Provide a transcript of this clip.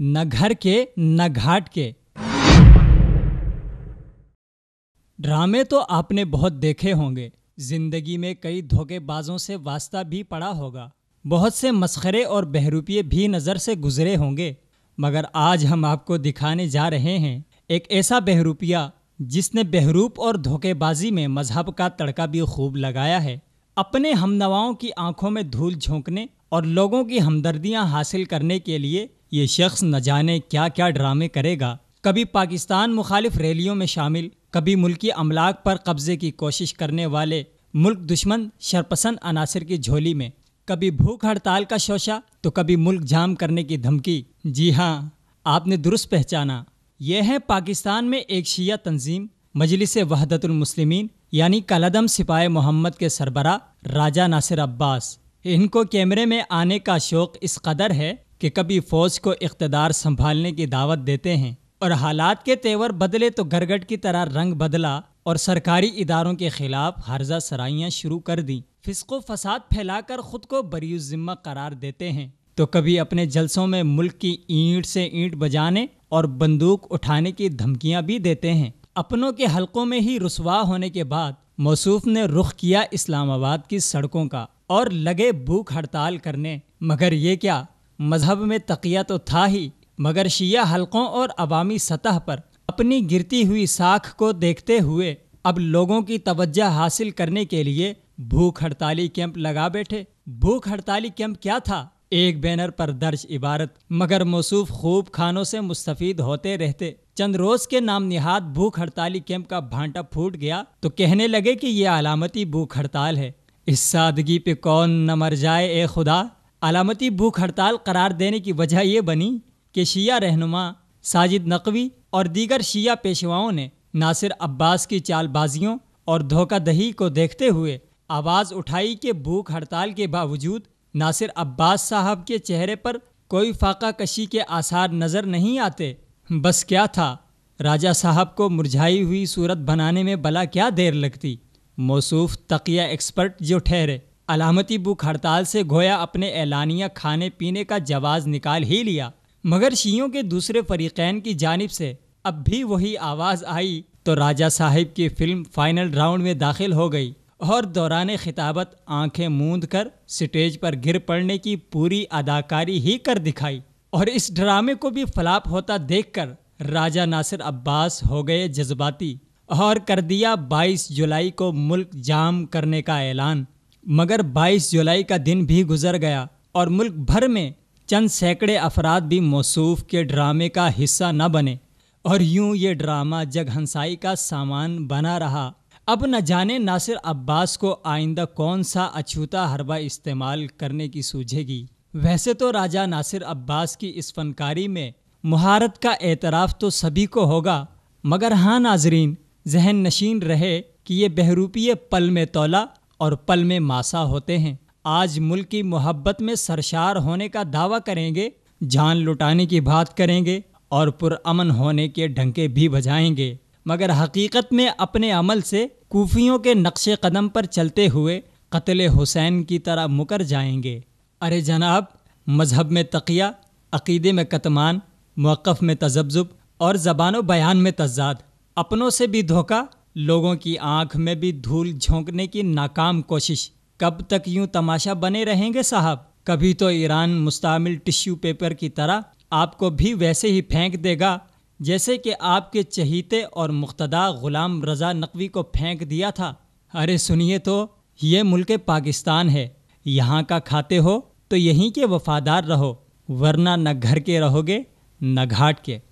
न घर के न घाट के ड्रामे तो आपने बहुत देखे होंगे जिंदगी में कई धोखेबाजों से वास्ता भी पड़ा होगा बहुत से मसखरे और बहरूपिये भी नज़र से गुजरे होंगे मगर आज हम आपको दिखाने जा रहे हैं एक ऐसा बहरूपिया जिसने बहरूप और धोखेबाजी में मजहब का तड़का भी खूब लगाया है अपने हमनवाओं की आंखों में धूल झोंकने और लोगों की हमदर्दियां हासिल करने के लिए ये शख्स न जाने क्या क्या ड्रामे करेगा कभी पाकिस्तान मुखालिफ रैलियों में शामिल कभी मुल्की अमलाक पर कब्ज़े की कोशिश करने वाले मुल्क दुश्मन शरपसंद अनासर की झोली में कभी भूख हड़ताल का शोशा तो कभी मुल्क जाम करने की धमकी जी हाँ आपने दुरुस्त पहचाना यह है पाकिस्तान में एक शिया तंजीम मजलिस वहदतुलमसलिमिन यानी कलदम सिपाही मोहम्मद के सरबरा राजा नासिर अब्बास इनको कैमरे में आने का शौक़ इस कदर है कि कभी फौज को इकतदार संभालने की दावत देते हैं और हालात के तेवर बदले तो गरगट की तरह रंग बदला और सरकारी इदारों के खिलाफ हर्जा सराइयाँ शुरू कर दी फिसको फसाद फैलाकर खुद को बरी ज़िम्मा करार देते हैं तो कभी अपने जलसों में मुल्क की ईंट से ईंट बजाने और बंदूक उठाने की धमकियां भी देते हैं अपनों के हलकों में ही रसवा होने के बाद मौसूफ ने रुख किया इस्लामाबाद की सड़कों का और लगे भूख हड़ताल करने मगर ये क्या मज़हब में तकिया तो था ही मगर शिया हलकों और अवामी सतह पर अपनी गिरती हुई साख को देखते हुए अब लोगों की तवज्जा हासिल करने के लिए भूख हड़ताली कैंप लगा बैठे भूख हड़ताली कैंप क्या था एक बैनर पर दर्ज इबारत मगर मौसूफ खूब खानों से मुस्तफ़ होते रहते चंद रोज के नाम निहाद भूख हड़ताली कैंप का भांटा फूट गया तो कहने लगे कि ये अलामती भूख हड़ताल है इस सादगी पे कौन न मर जाए ए खुदा अलामती भूख हड़ताल करार देने की वजह यह बनी कि शिया रहनुमा साजिद नकवी और दीगर शिया पेशवाओं ने नासिर अब्बास की चालबाजियों और धोखादही को देखते हुए आवाज़ उठाई कि भूख हड़ताल के बावजूद नासिर अब्बास साहब के चेहरे पर कोई फाका कशी के आसार नज़र नहीं आते बस क्या था राजा साहब को मुरझाई हुई सूरत बनाने में भला क्या देर लगती मौसूफ तकिया एक्सपर्ट जो ठहरे अलामती भूख हड़ताल से गोया अपने ऐलानिया खाने पीने का जवाज़ निकाल ही लिया मगर शियों के दूसरे फरीकैन की जानब से अब भी वही आवाज़ आई तो राजा साहिब की फ़िल्म फ़ाइनल राउंड में दाखिल हो गई और दौरान खिताबत आंखें मूंद कर स्टेज पर गिर पड़ने की पूरी अदाकारी ही कर दिखाई और इस ड्रामे को भी फलाप होता देखकर राजा नासिर अब्बास हो गए जज्बाती और कर दिया 22 जुलाई को मुल्क जाम करने का ऐलान मगर 22 जुलाई का दिन भी गुजर गया और मुल्क भर में चंद सैकड़े अफराद भी मौसूफ के ड्रामे का हिस्सा न बने और यूं ये ड्रामा जगहंसाई का सामान बना रहा अब न जाने नासिर अब्बास को आइंदा कौन सा अछूता हरबा इस्तेमाल करने की सूझेगी वैसे तो राजा नासिर अब्बास की इस फनकारी में महारत का एतराफ़ तो सभी को होगा मगर हाँ नाजरीन जहन नशीन रहे कि ये बहरूपीय पल में तोला और पल में मासा होते हैं आज मुल्क की मोहब्बत में सरशार होने का दावा करेंगे जान लुटाने की बात करेंगे और पुरअमन होने के ढंके भी बजाएंगे मगर हकीकत में अपने अमल से कोफियों के नक्श कदम पर चलते हुए कत्ल हुसैन की तरह मुकर जाएंगे अरे जनाब मजहब में तकिया अकीदे में कतमान मौक़ में तजब्जुब और ज़बान बयान में तजाद अपनों से भी धोखा लोगों की आंख में भी धूल झोंकने की नाकाम कोशिश कब तक यूं तमाशा बने रहेंगे साहब कभी तो ईरान मुस्तमिल टिश्यू पेपर की तरह आपको भी वैसे ही फेंक देगा जैसे कि आपके चहीते और मुख्तदा ग़ुलाम रज़ा नकवी को फेंक दिया था अरे सुनिए तो ये मुल्क पाकिस्तान है यहाँ का खाते हो तो यहीं के वफादार रहो वरना न घर के रहोगे न घाट के